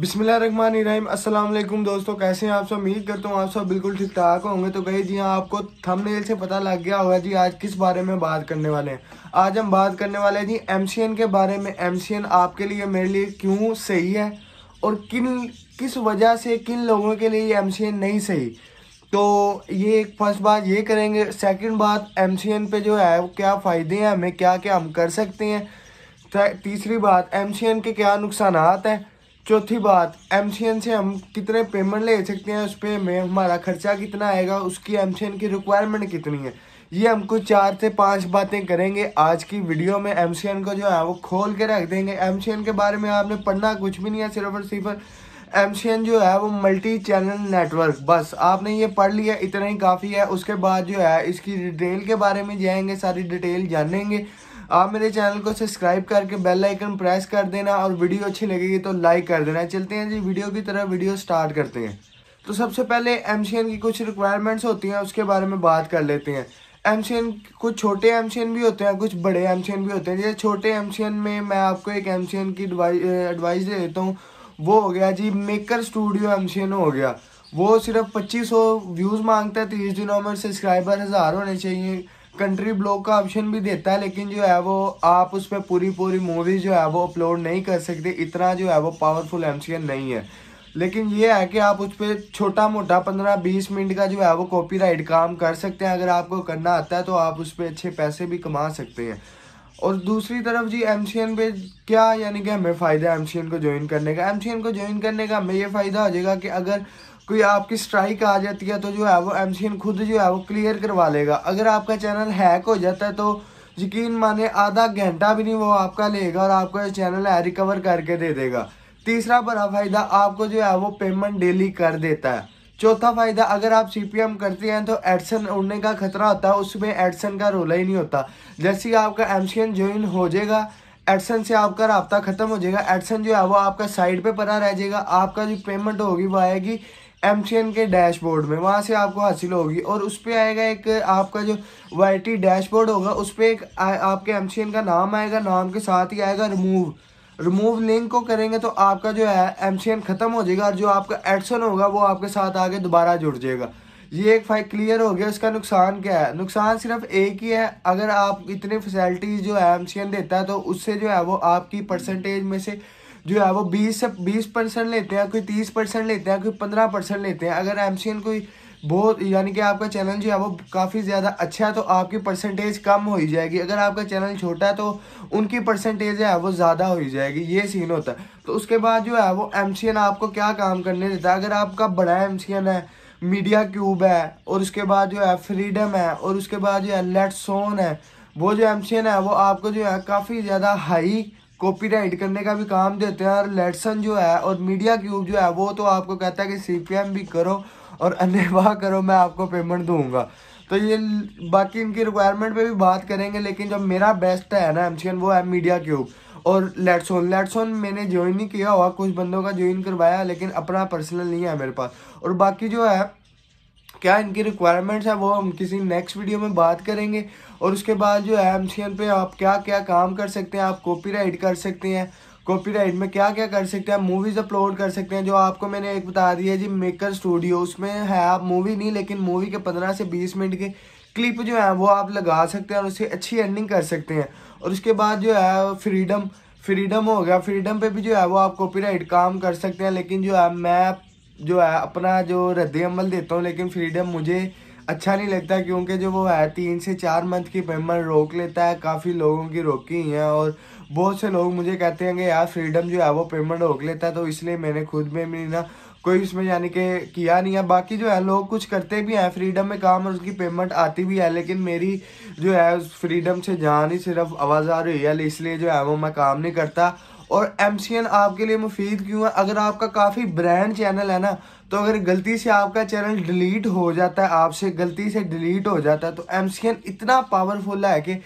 बिसमीम असलम दोस्तों कैसे हैं आप सब उम्मीद करता हूँ आप सब बिल्कुल ठीक ठाक होंगे तो कही जी हाँ, आपको थंबनेल से पता लग गया होगा जी आज किस बारे में बात करने वाले हैं आज हम बात करने वाले हैं जी एम के बारे में एम आपके लिए मेरे लिए क्यों सही है और किन किस वजह से किन लोगों के लिए एम नहीं सही तो ये एक फर्स्ट बात ये करेंगे सेकेंड बात एम पे जो है क्या फ़ायदे हैं हमें क्या क्या हम कर सकते हैं तीसरी बात एम के क्या नुकसान हैं चौथी बात एम से हम कितने पेमेंट ले सकते हैं उस पे में हमारा खर्चा कितना आएगा उसकी एम की रिक्वायरमेंट कितनी है ये हमको चार से पांच बातें करेंगे आज की वीडियो में एम को जो है वो खोल के रख देंगे एम के बारे में आपने पढ़ना कुछ भी नहीं है सिर्फ और सिर्फ एम जो है वो मल्टी चैनल नेटवर्क बस आपने ये पढ़ लिया इतना ही काफ़ी है उसके बाद जो है इसकी डिटेल के बारे में जाएंगे सारी डिटेल जानेंगे आप मेरे चैनल को सब्सक्राइब करके बेल आइकन प्रेस कर देना और वीडियो अच्छी लगेगी तो लाइक कर देना चलते हैं जी वीडियो की तरह वीडियो स्टार्ट करते हैं तो सबसे पहले एम की कुछ रिक्वायरमेंट्स होती हैं उसके बारे में बात कर लेते हैं एम कुछ छोटे एम भी होते हैं कुछ बड़े एम भी होते हैं जैसे छोटे एम में मैं आपको एक एम की एडवाइस दे देता हूँ वो हो गया जी मेकर स्टूडियो एम हो गया वो सिर्फ 2500 व्यूज़ मांगता है तीस दिनों में सब्सक्राइबर हज़ार होने चाहिए कंट्री ब्लॉग का ऑप्शन भी देता है लेकिन जो है वो आप उस पर पूरी पूरी मूवीज़ जो है वो अपलोड नहीं कर सकते इतना जो है वो पावरफुल एम नहीं है लेकिन ये है कि आप उस पर छोटा मोटा पंद्रह बीस मिनट का जो है वो कॉपीराइट काम कर सकते हैं अगर आपको करना आता है तो आप उस पर अच्छे पैसे भी कमा सकते हैं और दूसरी तरफ जी एम पे क्या यानी कि हमें फ़ायदा है एम को ज्वाइन करने का एम को ज्वाइन करने का हमें ये फ़ायदा हो जाएगा कि अगर कोई आपकी स्ट्राइक आ जाती है तो जो है वो एम खुद जो है वो क्लियर करवा लेगा अगर आपका चैनल हैक हो जाता है तो यकीन माने आधा घंटा भी नहीं वो आपका लेगा और आपका चैनल है रिकवर करके दे देगा तीसरा बड़ा फ़ायदा आपको जो है वो पेमेंट डेली कर देता है चौथा फ़ायदा अगर आप सी करते हैं तो एडसन उड़ने का खतरा होता है उसमें एडसन का रोला ही नहीं होता जैसे ही आपका एम ज्वाइन हो जाएगा एडसन से आपका रबता ख़त्म हो जाएगा एडसन जो है वो आपका साइड पे पड़ा रह जाएगा आपका जो पेमेंट होगी वो आएगी एम के डैशबोर्ड में वहाँ से आपको हासिल होगी और उस पर आएगा एक आपका जो वाई डैशबोर्ड होगा उस पर एक आपके एम का नाम आएगा नाम के साथ ही आएगा रिमूव रिमूव लिंक को करेंगे तो आपका जो है एम ख़त्म हो जाएगा और जो आपका एडसन होगा वो आपके साथ आगे दोबारा जुड़ जाएगा ये एक फाइल क्लियर हो गया इसका नुकसान क्या है नुकसान सिर्फ एक ही है अगर आप इतनी फैसिलिटीज़ जो है एम देता है तो उससे जो है वो आपकी परसेंटेज में से जो है वो बीस से बीस परसेंट लेते हैं कोई तीस परसेंट लेते हैं कोई पंद्रह परसेंट लेते हैं अगर एम कोई बहुत यानी कि आपका चैनल जो है वो काफ़ी ज़्यादा अच्छा है तो आपकी परसेंटेज कम हो ही जाएगी अगर आपका चैनल छोटा है तो उनकी परसेंटेज है वो ज़्यादा हो ही जाएगी ये सीन होता है तो उसके बाद जो है वो एम आपको क्या काम करने देता है अगर आपका बड़ा एम है मीडिया क्यूब है और उसके बाद जो है फ्रीडम है और उसके बाद जो है लेट्सोन है वो जो एम है वो आपको जो है काफ़ी ज़्यादा हाई कॉपीराइट करने का भी काम देते हैं और लेटसन जो है और मीडिया क्यूब जो है वो तो आपको कहता है कि सीपीएम भी करो और अन्यवाह करो मैं आपको पेमेंट दूंगा तो ये बाकी इनकी रिक्वायरमेंट पे भी बात करेंगे लेकिन जो मेरा बेस्ट है ना एम वो है मीडिया क्यूब और लेट्सोन लेट्सोन मैंने ज्वाइन नहीं किया हुआ कुछ बंदों का ज्वाइन करवाया लेकिन अपना पर्सनल नहीं है मेरे पास और बाकी जो है क्या इनकी रिक्वायरमेंट्स है वो हम किसी नेक्स्ट वीडियो में बात करेंगे और उसके बाद जो है एम पे आप क्या क्या काम कर सकते हैं आप कॉपीराइट कर सकते हैं कॉपीराइट में क्या क्या कर सकते हैं मूवीज़ अपलोड कर सकते हैं जो आपको मैंने एक बता दिया है जी मेकर स्टूडियो उसमें है आप मूवी नहीं लेकिन मूवी के पंद्रह से बीस मिनट के क्लिप जो है वो आप लगा सकते हैं और उससे अच्छी एंडिंग कर सकते हैं और उसके बाद जो है फ्रीडम फ्रीडम हो गया फ्रीडम पे भी जो है वो आप कॉपीराइट काम कर सकते हैं लेकिन जो है मैं जो है अपना जो रद्द अमल देता हूँ लेकिन फ्रीडम मुझे अच्छा नहीं लगता क्योंकि जो वो है तीन से चार मंथ की पेमेंट रोक लेता है काफ़ी लोगों की रोकी है और बहुत से लोग मुझे कहते हैं कि यार फ्रीडम जो है वो पेमेंट रोक लेता है तो इसलिए मैंने खुद में भी ना कोई इसमें यानी कि किया नहीं है बाकी जो है लोग कुछ करते भी हैं फ्रीडम में काम और उसकी पेमेंट आती भी है लेकिन मेरी जो है फ्रीडम से जान ही सिर्फ आवाज़ आ रही है इसलिए जो है वो मैं काम नहीं करता और एम आपके लिए मुफीद क्यों है अगर आपका काफ़ी ब्रांड चैनल है ना तो अगर गलती से आपका चैनल डिलीट हो जाता है आपसे गलती से डिलीट हो जाता है तो एम इतना पावरफुल है कि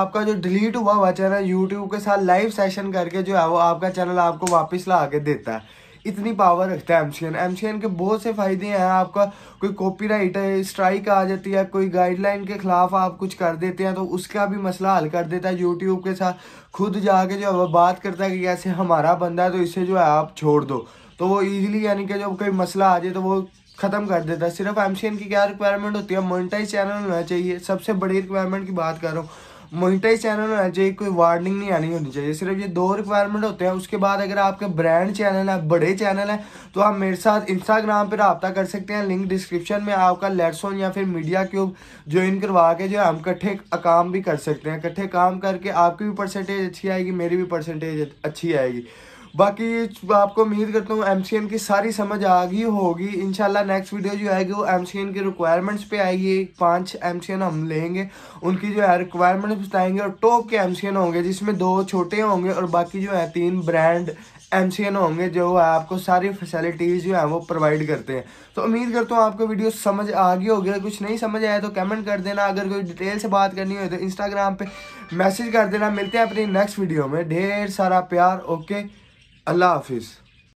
आपका जो डिलीट हुआ हुआ चैनल यूट्यूब के साथ लाइव सेशन करके जो है वो आपका चैनल आपको वापस ला के देता है इतनी पावर रखता है एमसीएन एमसीएन के बहुत से फायदे हैं आपका कोई कॉपीराइट स्ट्राइक आ जाती है कोई गाइडलाइन के खिलाफ आप कुछ कर देते हैं तो उसका भी मसला हल कर देता है यूट्यूब के साथ खुद जाके जो है बात करता है कि कैसे हमारा बंदा है तो इसे जो है आप छोड़ दो तो वो ईजिली यानी कि जब कोई मसला आ जाए तो वो ख़त्म कर देता है सिर्फ एमसीएन की क्या रिक्वायरमेंट होती है मोनिटाइज चैनल होना चाहिए सबसे बड़ी रिक्वायरमेंट की बात कर रहा हूँ मोनिटाइज चैनल होना चाहिए कोई वार्निंग नहीं आनी होनी चाहिए सिर्फ ये दो रिक्वायरमेंट होते हैं उसके बाद अगर आपके ब्रांड चैनल है बड़े चैनल है तो आप मेरे साथ इंस्टाग्राम पर रबता कर सकते हैं लिंक डिस्क्रिप्शन में आपका लेट्सोन या फिर मीडिया क्यूब ज्वाइन करवा के जो है हम इकट्ठे काम भी कर सकते हैं इकट्ठे काम करके आपकी भी परसेंटेज अच्छी आएगी मेरी भी परसेंटेज अच्छी आएगी बाकी आपको उम्मीद करता हूँ एम की सारी समझ आ गई होगी इनशाला नेक्स्ट वीडियो जो आएगी वो एम की रिक्वायरमेंट्स पे आएगी पांच एम हम लेंगे उनकी जो है रिक्वायरमेंट्स बताएंगे और टॉप के एम होंगे जिसमें दो छोटे होंगे और बाकी जो है तीन ब्रांड एम होंगे जो है आपको सारी फैसिलिटीज़ जो है वो प्रोवाइड करते हैं तो उम्मीद करता हूँ आपको वीडियो समझ आ गई होगी अगर कुछ नहीं समझ आया तो कमेंट कर देना अगर कोई डिटेल से बात करनी हो तो इंस्टाग्राम पे मैसेज कर देना मिलते हैं अपनी नेक्स्ट वीडियो में ढेर सारा प्यार ओके Alá Hafiz.